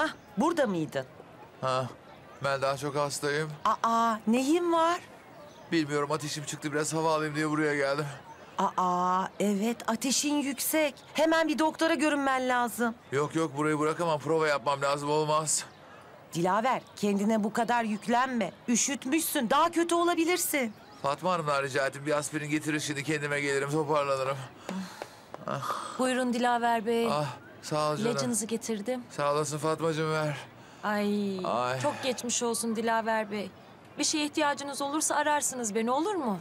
Hah burada mıydın? Ha, ben daha çok hastayım. Aa neyin var? Bilmiyorum ateşim çıktı biraz hava alayım diye buraya geldim. Aa evet ateşin yüksek. Hemen bir doktora görünmen lazım. Yok yok burayı bırakamam prova yapmam lazım olmaz. Dilaver kendine bu kadar yüklenme. Üşütmüşsün daha kötü olabilirsin. Fatma Hanım'dan rica ettim bir aspirin getirir şimdi kendime gelirim toparlanırım. ah. Buyurun Dilaver Bey. Ah Sağ ol canım. İlacınızı getirdim. Sağ olasın Fatmacığım ver. Ay, Ay. çok geçmiş olsun Dilaver Bey. Bir şeye ihtiyacınız olursa ararsınız beni olur mu?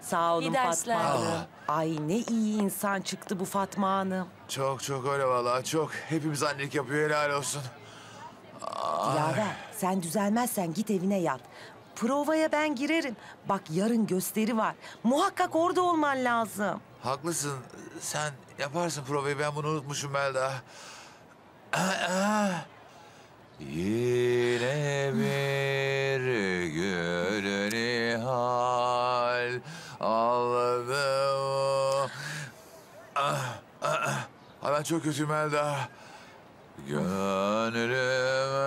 Sağ olun Fatma Hanım. Ay ne iyi insan çıktı bu Fatma Hanım. Çok çok öyle vallahi çok. Hepimiz annelik yapıyor helal olsun. Dilaver sen düzelmezsen git evine yat. Provaya ben girerim. Bak yarın gösteri var. Muhakkak orada olman lazım. Haklısın. Sen yaparsın provayı. Ben bunu unutmuşum Melda. Yine bir günün ihal aldım. Ah, ah, Ben çok kötüyüm Melda. Gönlüme...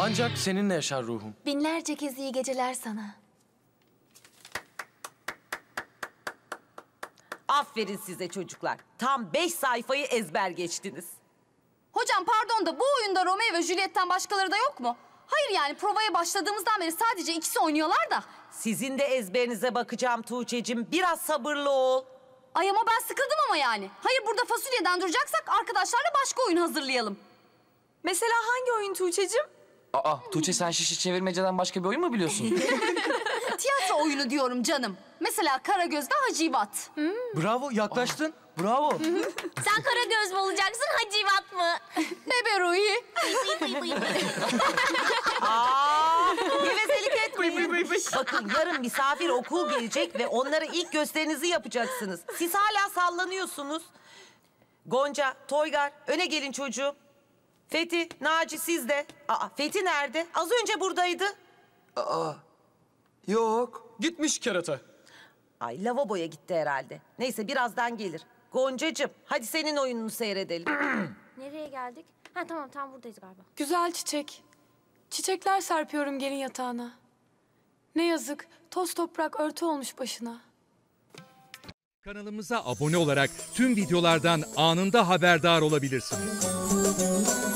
Ancak seninle yaşar ruhum. Binlerce kez iyi geceler sana. Aferin size çocuklar. Tam beş sayfayı ezber geçtiniz. Hocam pardon da bu oyunda Romeo ve Juliet'ten başkaları da yok mu? Hayır yani provaya başladığımızdan beri sadece ikisi oynuyorlar da. Sizin de ezberinize bakacağım Tuğçe'cim. Biraz sabırlı ol. Ay ama ben sıkıldım ama yani. Hayır burada fasulyeden duracaksak arkadaşlarla başka oyun hazırlayalım. Mesela hangi oyun Tuğçe'cim? Aa Tuğçe sen şişi çevirmeceden başka bir oyun mu biliyorsun? Tiyatro oyunu diyorum canım. Mesela Karagöz'de Hacivat. Bravo yaklaştın. Bravo. Sen Karagöz mü olacaksın, Hacivat mı? Ne be Ruhi? Aa, gevezelik etmeyin. Bakın yarın misafir okul gelecek ve onlara ilk gösterinizi yapacaksınız. Siz hala sallanıyorsunuz. Gonca, Toygar öne gelin çocuğum. Fethi, Naci siz de. Aa, Fethi nerede? Az önce buradaydı. Aa, Yok. Gitmiş kerata. Ay lavaboya gitti herhalde. Neyse birazdan gelir. Goncacığım hadi senin oyununu seyredelim. Nereye geldik? Ha tamam tam buradayız galiba. Güzel çiçek. Çiçekler serpiyorum gelin yatağına. Ne yazık toz toprak örtü olmuş başına. Kanalımıza abone olarak tüm videolardan anında haberdar olabilirsiniz.